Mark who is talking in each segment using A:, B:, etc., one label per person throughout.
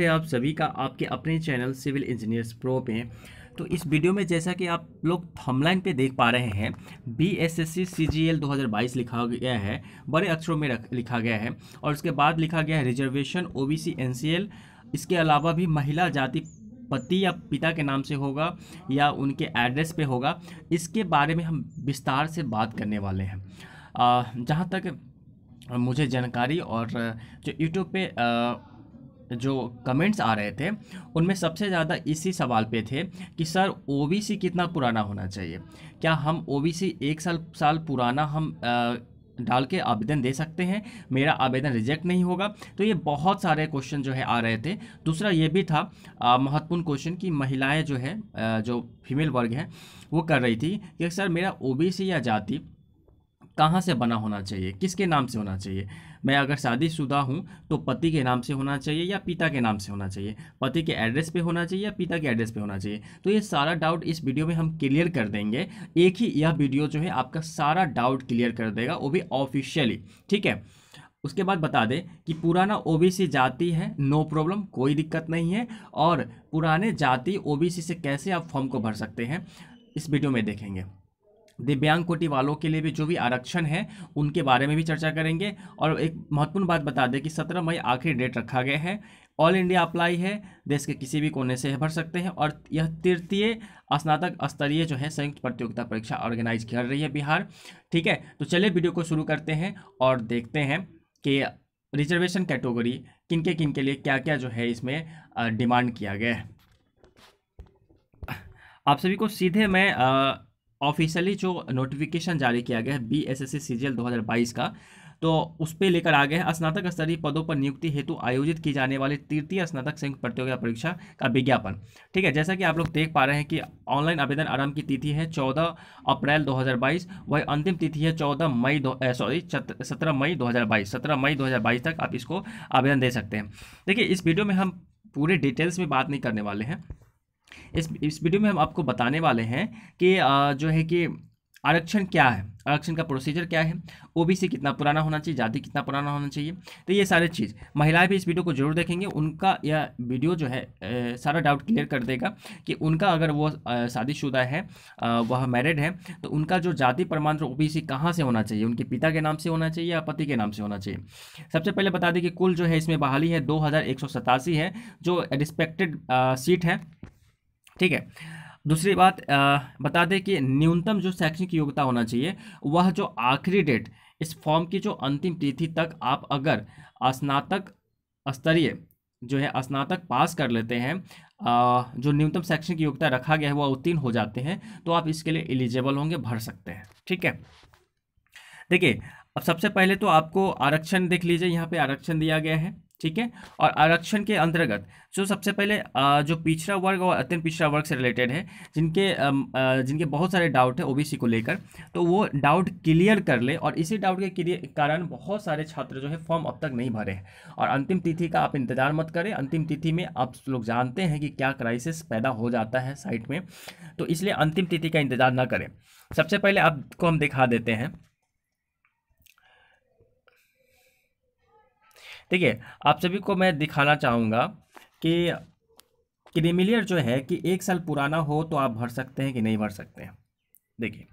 A: है आप सभी का आपके अपने चैनल सिविल इंजीनियर्स प्रो पे तो इस वीडियो में जैसा कि आप लोग थमलाइन पे देख पा रहे हैं B S S C C G L दो हज़ार बाईस लिखा गया है बड़े अक्षरों में रख, लिखा गया है और उसके बाद लिखा गया है reservation O B C N C L इसके अलावा भी महिला जाति पति या पिता के नाम से होगा या उनके एड्रेस पे होगा इसके बारे में हम विस्तार से बात करने वाले हैं जहाँ तक मुझे जानकारी और जो यूट्यूब पे आ, जो कमेंट्स आ रहे थे उनमें सबसे ज़्यादा इसी सवाल पे थे कि सर ओबीसी कितना पुराना होना चाहिए क्या हम ओबीसी एक साल साल पुराना हम आ, डाल के आवेदन दे सकते हैं मेरा आवेदन रिजेक्ट नहीं होगा तो ये बहुत सारे क्वेश्चन जो है आ रहे थे दूसरा ये भी था महत्वपूर्ण क्वेश्चन कि महिलाएं जो है आ, जो फीमेल वर्ग हैं वो कर रही थी कि सर मेरा ओबीसी या जाति कहाँ से बना होना चाहिए किसके नाम से होना चाहिए मैं अगर शादीशुदा हूँ तो पति के नाम से होना चाहिए या पिता के नाम से होना चाहिए पति के एड्रेस पे होना चाहिए या पिता के एड्रेस पे होना चाहिए तो ये सारा डाउट इस वीडियो में हम क्लियर कर देंगे एक ही यह वीडियो जो है आपका सारा डाउट क्लियर कर देगा वो भी ऑफिशियली ठीक है उसके बाद बता दें कि पुराना ओबीसी जाति है नो प्रॉब्लम कोई दिक्कत नहीं है और पुराने जाति ओबीसी से कैसे आप फॉर्म को भर सकते हैं इस वीडियो में देखेंगे दिव्यांग कोटि वालों के लिए भी जो भी आरक्षण है उनके बारे में भी चर्चा करेंगे और एक महत्वपूर्ण बात बता दें कि सत्रह मई आखिरी डेट रखा गया है ऑल इंडिया अप्लाई है देश के किसी भी कोने से भर सकते हैं और यह तृतीय स्नातक स्तरीय जो है संयुक्त प्रतियोगिता परीक्षा ऑर्गेनाइज कर रही है बिहार ठीक है तो चलिए वीडियो को शुरू करते हैं और देखते हैं कि रिजर्वेशन कैटेगरी किन के किन के लिए क्या क्या जो है इसमें डिमांड किया गया है आप सभी को सीधे मैं आ, ऑफिशियली जो नोटिफिकेशन जारी किया गया है बी एस एस सी दो हज़ार बाईस का तो उस पर लेकर आ गए हैं स्नातक स्तरीय पदों पर नियुक्ति हेतु आयोजित की जाने वाली तृतीय स्नातक संयुक्त प्रतियोगिता परीक्षा का विज्ञापन ठीक है जैसा कि आप लोग देख पा रहे हैं कि ऑनलाइन आवेदन आरंभ की तिथि है 14 अप्रैल 2022 वही अंतिम तिथि है 14 मई सॉरी 17 मई 2022 17 मई 2022 तक आप इसको आवेदन दे सकते हैं देखिए इस वीडियो में हम पूरे डिटेल्स में बात नहीं करने वाले हैं इस इस वीडियो में हम आपको बताने वाले हैं कि जो है कि आरक्षण क्या है आरक्षण का प्रोसीजर क्या है ओबीसी कितना पुराना होना चाहिए जाति कितना पुराना होना चाहिए तो ये सारे चीज़ महिलाएं भी इस वीडियो को जरूर देखेंगे उनका यह वीडियो जो है ए, सारा डाउट क्लियर कर देगा कि उनका अगर वो शादीशुदा है आ, वह मैरिड है तो उनका जो जाति प्रमाण ओ बी कहाँ से होना चाहिए उनके पिता के नाम से होना चाहिए या पति के नाम से होना चाहिए सबसे पहले बता दें कि कुल जो है इसमें बहाली है दो है जो रिस्पेक्टेड सीट है ठीक है दूसरी बात बता दें कि न्यूनतम जो शैक्षणिक योग्यता होना चाहिए वह जो आखिरी डेट इस फॉर्म की जो अंतिम तिथि तक आप अगर स्नातक स्तरीय जो है स्नातक पास कर लेते हैं जो न्यूनतम शैक्षणिक योग्यता रखा गया है वह उत्तीर्ण हो जाते हैं तो आप इसके लिए एलिजिबल होंगे भर सकते हैं ठीक है देखिए अब सबसे पहले तो आपको आरक्षण देख लीजिए यहाँ पे आरक्षण दिया गया है ठीक है और आरक्षण के अंतर्गत जो सबसे पहले जो पिछड़ा वर्ग और अत्यंत पिछड़ा वर्ग से रिलेटेड है जिनके जिनके बहुत सारे डाउट है ओबीसी को लेकर तो वो डाउट क्लियर कर ले और इसी डाउट के कारण बहुत सारे छात्र जो है फॉर्म अब तक नहीं भरे हैं और अंतिम तिथि का आप इंतज़ार मत करें अंतिम तिथि में आप लोग जानते हैं कि क्या क्राइसिस पैदा हो जाता है साइट में तो इसलिए अंतिम तिथि का इंतज़ार ना करें सबसे पहले आपको हम दिखा देते हैं ठीक है आप सभी को मैं दिखाना चाहूँगा कि क्रीमिलियर जो है कि एक साल पुराना हो तो आप भर सकते हैं कि नहीं भर सकते हैं देखिए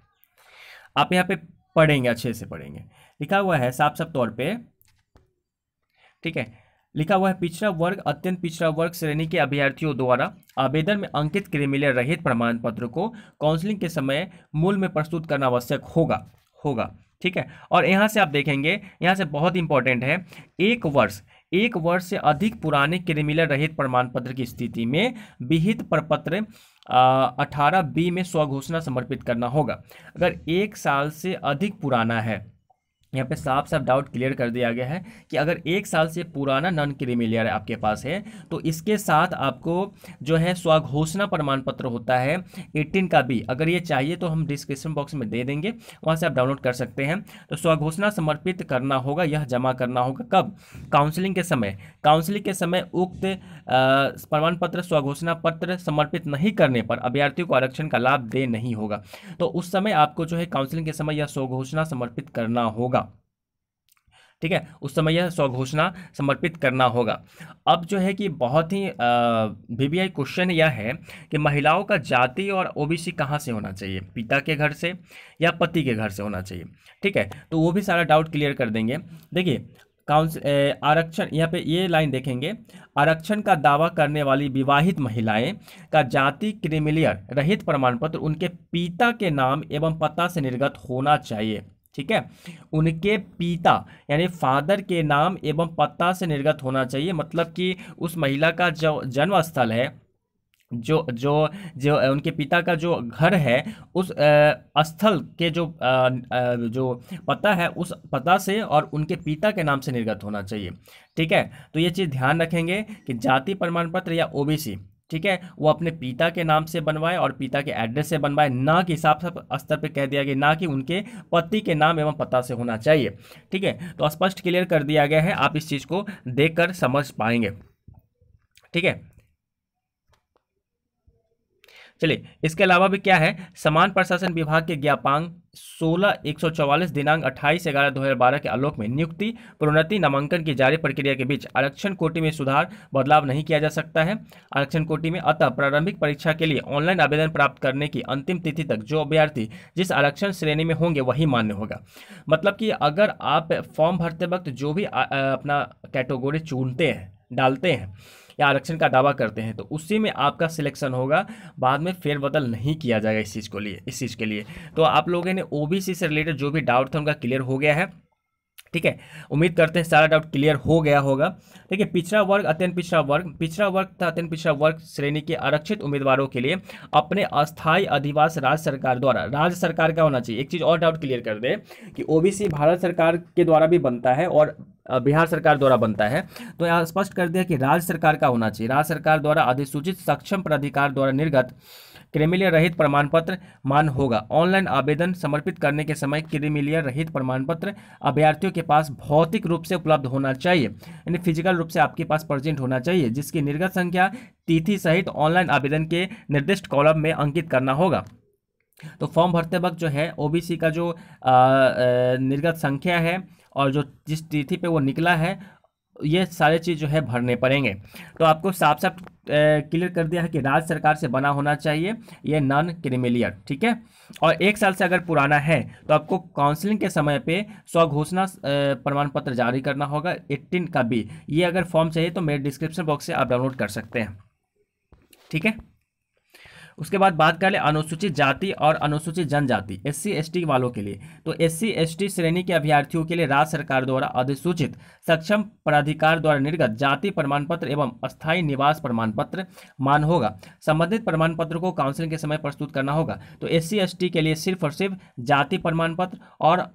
A: आप यहाँ पे पढ़ेंगे अच्छे से पढ़ेंगे लिखा हुआ है साफ साफ तौर पे ठीक है लिखा हुआ है पिछड़ा वर्ग अत्यंत पिछड़ा वर्ग श्रेणी के अभ्यर्थियों द्वारा आवेदन में अंकित क्रीमिलियर रहित प्रमाण पत्र को काउंसलिंग के समय मूल में प्रस्तुत करना आवश्यक होगा होगा ठीक है और यहाँ से आप देखेंगे यहाँ से बहुत इंपॉर्टेंट है एक वर्ष एक वर्ष से अधिक पुराने क्रिमिनल रहित प्रमाण पत्र की स्थिति में विहित प्रपत्र अठारह बी में स्वघोषणा समर्पित करना होगा अगर एक साल से अधिक पुराना है यहाँ पे साफ साफ डाउट क्लियर कर दिया गया है कि अगर एक साल से पुराना नॉन क्रीमिलियर आपके पास है तो इसके साथ आपको जो है स्वाघोषणा प्रमाण पत्र होता है 18 का भी अगर ये चाहिए तो हम डिस्क्रिप्शन बॉक्स में दे देंगे वहाँ से आप डाउनलोड कर सकते हैं तो स्वाघोषणा समर्पित करना होगा यह जमा करना होगा कब काउंसलिंग के समय काउंसलिंग के समय उक्त प्रमाण पत्र स्वाघोषणा पत्र समर्पित नहीं करने पर अभ्यर्थियों को आरक्षण का लाभ दे नहीं होगा तो उस समय आपको जो है काउंसलिंग के समय यह स्वघोषणा समर्पित करना होगा ठीक है उस समय यह स्वघोषणा समर्पित करना होगा अब जो है कि बहुत ही वी क्वेश्चन यह है कि महिलाओं का जाति और ओबीसी कहाँ से होना चाहिए पिता के घर से या पति के घर से होना चाहिए ठीक है तो वो भी सारा डाउट क्लियर कर देंगे देखिए काउंसिल आरक्षण यहाँ पे ये लाइन देखेंगे आरक्षण का दावा करने वाली विवाहित महिलाएं का जाति क्रिमिलियर रहित प्रमाण पत्र उनके पिता के नाम एवं पता से निर्गत होना चाहिए ठीक है उनके पिता यानी फादर के नाम एवं पता से निर्गत होना चाहिए मतलब कि उस महिला का जो जन्म स्थल है जो जो जो उनके पिता का जो घर है उस स्थल के जो आ, आ, जो पता है उस पता से और उनके पिता के नाम से निर्गत होना चाहिए ठीक है तो ये चीज़ ध्यान रखेंगे कि जाति प्रमाण पत्र या ओबीसी ठीक है वो अपने पिता के नाम से बनवाए और पिता के एड्रेस से बनवाए ना के हिसाब से स्तर पे कह दिया गया ना कि उनके पति के नाम एवं पता से होना चाहिए ठीक है तो स्पष्ट क्लियर कर दिया गया है आप इस चीज़ को देख कर समझ पाएंगे ठीक है चलिए इसके अलावा भी क्या है समान प्रशासन विभाग के ज्ञापांग सोलह एक सौ चौवालीस दिनांक अट्ठाईस ग्यारह दो हज़ार बारह के आलोक में नियुक्ति प्रोन्नति नामांकन की जारी प्रक्रिया के बीच आरक्षण कोटि में सुधार बदलाव नहीं किया जा सकता है आरक्षण कोटि में अतः प्रारंभिक परीक्षा के लिए ऑनलाइन आवेदन प्राप्त करने की अंतिम तिथि तक जो अभ्यर्थी जिस आरक्षण श्रेणी में होंगे वही मान्य होगा मतलब कि अगर आप फॉर्म भरते वक्त जो भी अपना कैटेगोरी चुनते हैं डालते हैं या आरक्षण का दावा करते हैं तो उसी में आपका सिलेक्शन होगा बाद में फेरबदल नहीं किया जाएगा इस चीज़ को लिए इस चीज़ के लिए तो आप लोगों ने ओ से रिलेटेड जो भी डाउट था उनका क्लियर हो गया है ठीक है उम्मीद करते हैं सारा डाउट क्लियर हो गया होगा ठीक है पिछड़ा वर्ग अत्यंत पिछड़ा वर्ग पिछड़ा वर्ग तथा अत्यंत पिछड़ा वर्ग श्रेणी के आरक्षित उम्मीदवारों के लिए अपने अस्थायी अधिवास राज्य सरकार द्वारा राज्य सरकार का होना चाहिए एक चीज़ और डाउट क्लियर कर दे कि ओबीसी भारत सरकार के द्वारा भी बनता है और बिहार सरकार द्वारा बनता है तो यहाँ स्पष्ट कर दिया कि राज्य सरकार का होना चाहिए राज्य सरकार द्वारा अधिसूचित सक्षम प्राधिकार द्वारा निर्गत क्रिमिलियर रहित प्रमाण पत्र मान होगा ऑनलाइन आवेदन समर्पित करने के समय क्रिमिलियर रहित प्रमाण पत्र अभ्यर्थियों के पास भौतिक रूप से उपलब्ध होना चाहिए यानी फिजिकल रूप से आपके पास प्रेजेंट होना चाहिए जिसकी निर्गत संख्या तिथि सहित ऑनलाइन आवेदन के निर्दिष्ट कॉलम में अंकित करना होगा तो फॉर्म भरते वक्त जो है ओबीसी का जो निर्गत संख्या है और जो जिस तिथि पे वो निकला है ये सारे चीज़ जो है भरने पड़ेंगे तो आपको साफ साफ क्लियर कर दिया है कि राज्य सरकार से बना होना चाहिए ये नॉन क्रिमिलियर ठीक है और एक साल से अगर पुराना है तो आपको काउंसलिंग के समय पे स्वघोषणा प्रमाण पत्र जारी करना होगा एट्टीन का बी ये अगर फॉर्म चाहिए तो मेरे डिस्क्रिप्शन बॉक्स से आप डाउनलोड कर सकते हैं ठीक है उसके बाद बात कर ले अनुसूचित जाति और अनुसूचित जनजाति एस सी वालों के लिए तो एस सी श्रेणी के अभ्यर्थियों के लिए राज्य सरकार द्वारा अधिसूचित सक्षम प्राधिकार द्वारा निर्गत जाति प्रमाण पत्र एवं स्थायी निवास प्रमाण पत्र मान होगा संबंधित प्रमाण पत्र को काउंसिलिंग के समय प्रस्तुत करना होगा तो एस सी के लिए सिर्फ और सिर्फ जाति प्रमाण पत्र और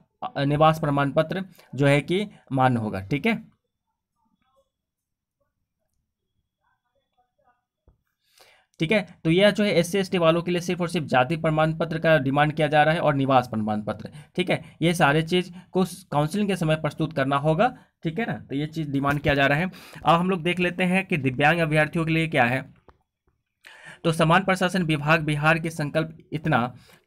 A: निवास प्रमाण पत्र जो है कि मान्य होगा ठीक है ठीक है तो यह जो है एस सी वालों के लिए सिर्फ और सिर्फ जाति प्रमाण पत्र का डिमांड किया जा रहा है और निवास प्रमाण पत्र ठीक है ये सारे चीज़ को काउंसिलिंग के समय प्रस्तुत करना होगा ठीक है ना तो ये चीज़ डिमांड किया जा रहा है अब हम लोग देख लेते हैं कि दिव्यांग अभ्यर्थियों के लिए क्या है तो समान प्रशासन विभाग बिहार के संकल्प इतना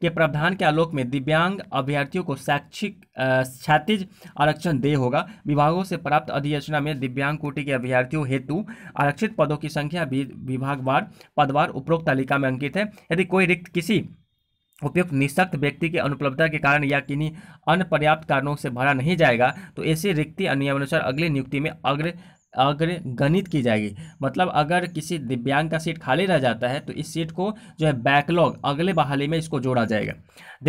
A: के प्रावधान के आलोक में दिव्यांग अभ्यर्थियों को शैक्षिक क्षतिज आरक्षण दे होगा विभागों से प्राप्त अधियोचना में दिव्यांग कोटि के अभ्यर्थियों हेतु आरक्षित पदों की संख्या भी विभागवार पदवार उपरोक्त तालिका में अंकित है यदि कोई रिक्त किसी उपयुक्त निशक्त व्यक्ति की अनुपलब्धता के कारण या किन्हीं अनपर्याप्त कारणों से भरा नहीं जाएगा तो ऐसी रिक्ति नियमानुसार अगली नियुक्ति में अग्र अगर गणित की जाएगी मतलब अगर किसी दिव्यांग का सीट खाली रह जाता है तो इस सीट को जो है बैकलॉग अगले बहाली में इसको जोड़ा जाएगा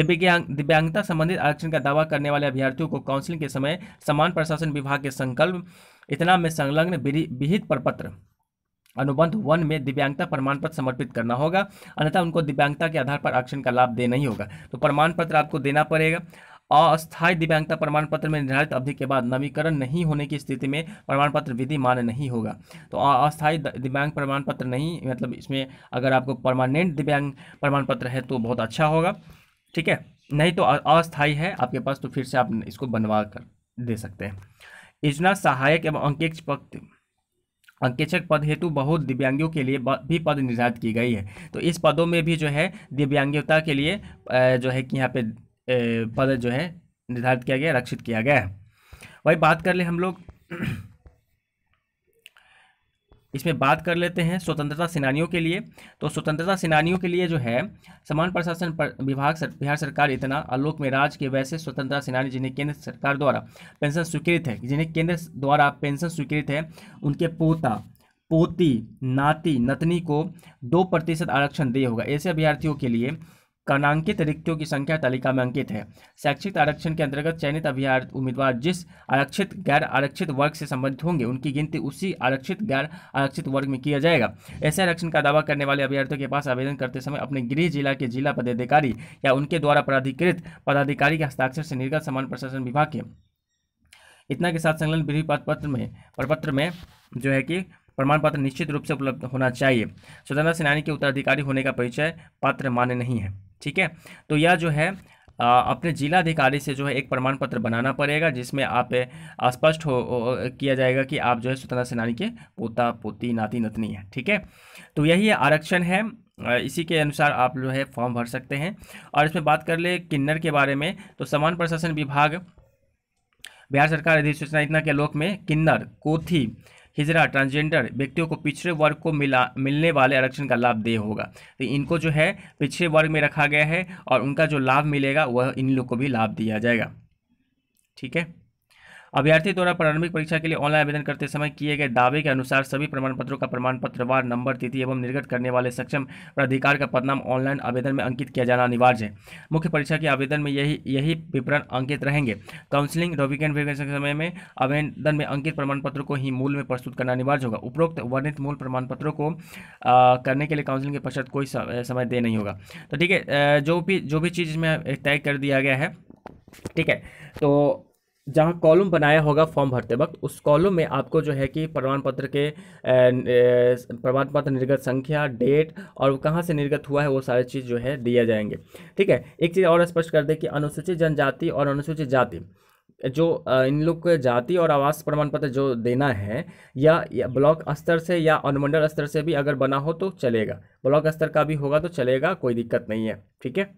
A: दिव्यांग दिव्यांगता संबंधित आरक्षण का दावा करने वाले अभ्यर्थियों को काउंसिलिंग के समय समान प्रशासन विभाग के संकल्प इतना में संलग्न विहित प्रपत्र अनुबंध वन में दिव्यांगता प्रमाण पत्र समर्पित करना होगा अन्यथा उनको दिव्यांगता के आधार पर आरक्षण का लाभ देना ही होगा तो प्रमाण पत्र आपको देना पड़ेगा अस्थायी दिव्यांगता प्रमाण पत्र में निर्धारित अवधि के बाद नवीकरण नहीं होने की स्थिति में प्रमाण पत्र विधि मान्य नहीं होगा तो अस्थायी दिव्यांग प्रमाण पत्र नहीं मतलब इसमें अगर आपको परमानेंट दिव्यांग प्रमाण पत्र है तो बहुत अच्छा होगा ठीक है नहीं तो अस्थायी है आपके पास तो फिर से आप इसको बनवा कर दे सकते हैं योजना सहायक एवं अंकेक्ष पद अंकेक्षक पद हेतु बहुत दिव्यांगियों के लिए भी पद निर्धारित की गई है तो इस पदों में भी जो है दिव्यांगता के लिए जो है कि यहाँ पे पद जो है निर्धारित किया गया रक्षित किया गया है वही बात कर ले हम लोग इसमें बात कर लेते हैं स्वतंत्रता सेनानियों के लिए तो स्वतंत्रता सेनानियों के लिए जो है समान प्रशासन पर विभाग सर, बिहार सरकार इतना आलोक में राज के वैसे स्वतंत्रता सेनानी जिन्हें केंद्र सरकार द्वारा पेंशन स्वीकृत है जिन्हें केंद्र द्वारा पेंशन स्वीकृत है उनके पोता पोती नाती नतनी को दो प्रतिशत आरक्षण दिए होगा ऐसे अभ्यर्थियों के लिए कर्णांकित रिक्तियों की संख्या तालिका में अंकित है शैक्षिक आरक्षण के अंतर्गत चयनित अभ्यार उम्मीदवार जिस आरक्षित गैर आरक्षित वर्ग से संबंधित होंगे उनकी गिनती उसी आरक्षित गैर आरक्षित वर्ग में किया जाएगा ऐसे आरक्षण का दावा करने वाले अभ्यर्थियों के पास आवेदन करते समय अपने गृह जिला के जिला पदाधिकारी या उनके द्वारा प्राधिकृत पदाधिकारी के हस्ताक्षर से निर्गत समान प्रशासन विभाग के इतना के साथ संलग्न विधि पत्र में प्रपत्र में जो है कि प्रमाण पत्र निश्चित रूप से उपलब्ध होना चाहिए स्वतंत्रता सेनानी के उत्तराधिकारी होने का परिचय पात्र मान्य नहीं है ठीक है तो यह जो है आ, अपने अधिकारी से जो है एक प्रमाण पत्र बनाना पड़ेगा जिसमें आप स्पष्ट हो, किया जाएगा कि आप जो है स्वतंत्रता सेनानी के पोता पोती नाती नतनी है ठीक है तो यही आरक्षण है इसी के अनुसार आप जो है फॉर्म भर सकते हैं और इसमें बात कर ले किन्नर के बारे में तो सामान्य प्रशासन विभाग बिहार सरकार अधिसूचना इतना के लोक में किन्नर कोथी हिजरा ट्रांसजेंडर व्यक्तियों को पिछड़े वर्ग को मिला मिलने वाले आरक्षण का लाभ दे होगा तो इनको जो है पिछड़े वर्ग में रखा गया है और उनका जो लाभ मिलेगा वह इन लोग को भी लाभ दिया जाएगा ठीक है अभ्यर्थी द्वारा प्रारंभिक परीक्षा के लिए ऑनलाइन आवेदन करते समय किए गए दावे के अनुसार सभी प्रमाण पत्रों का प्रमाण पत्र वार नंबर तिथि एवं निर्गत करने वाले सक्षम प्राधिकार का पदनाम ऑनलाइन आवेदन में अंकित किया जाना अनिवार्य है मुख्य परीक्षा के आवेदन में यही यही विवरण अंकित रहेंगे काउंसिलिंग रोविकेंड के समय में आवेदन में अंकित प्रमाण पत्र को ही मूल में प्रस्तुत करना अनिवार्य होगा उपरोक्त वर्णित मूल प्रमाण पत्रों को करने के लिए काउंसिलिंग के पश्चात कोई समय दे नहीं होगा तो ठीक है जो भी जो भी चीज़ में तय कर दिया गया है ठीक है तो जहाँ कॉलम बनाया होगा फॉर्म भरते वक्त उस कॉलम में आपको जो है कि प्रमाण पत्र के प्रमाण पत्र निर्गत संख्या डेट और कहाँ से निर्गत हुआ है वो सारे चीज़ जो है दिया जाएंगे ठीक है एक चीज़ और स्पष्ट कर दें कि अनुसूचित जनजाति और अनुसूचित जाति जो इन लोग को जाति और आवास प्रमाण पत्र जो देना है या, या ब्लॉक स्तर से या अनुमंडल स्तर से भी अगर बना हो तो चलेगा ब्लॉक स्तर का भी होगा तो चलेगा कोई दिक्कत नहीं है ठीक है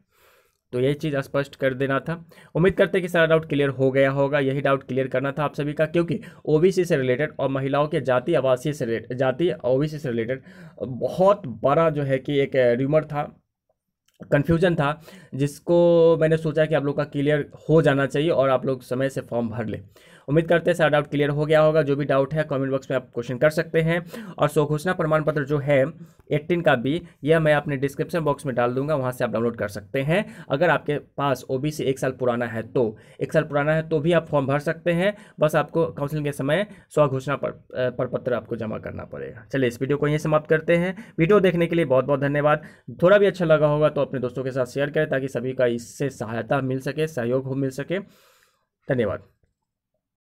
A: तो यही चीज़ स्पष्ट कर देना था उम्मीद करते हैं कि सारा डाउट क्लियर हो गया होगा यही डाउट क्लियर करना था आप सभी का क्योंकि ओबीसी से रिलेटेड और महिलाओं के जाति आवासीय से रिलेटेड जाति ओबीसी से रिलेटेड बहुत बड़ा जो है कि एक र्यूमर था कन्फ्यूजन था जिसको मैंने सोचा कि आप लोग का क्लियर हो जाना चाहिए और आप लोग समय से फॉर्म भर लें उम्मीद करते हैं सारा डाउट क्लियर हो गया होगा जो भी डाउट है कमेंट बॉक्स में आप क्वेश्चन कर सकते हैं और सो घोषणा प्रमाण पत्र जो है एट्टीन का भी यह मैं अपने डिस्क्रिप्शन बॉक्स में डाल दूंगा वहाँ से आप डाउनलोड कर सकते हैं अगर आपके पास ओ एक साल पुराना है तो एक साल पुराना है तो भी आप फॉर्म भर सकते हैं बस आपको काउंसिलिंग के समय स्व घोषणा पर पत्र आपको जमा करना पड़ेगा चलिए इस वीडियो को यहीं समाप्त करते हैं वीडियो देखने के लिए बहुत बहुत धन्यवाद थोड़ा भी अच्छा लगा होगा तो अपने दोस्तों के साथ शेयर करें ताकि सभी का इससे सहायता मिल सके सहयोग हो मिल सके धन्यवाद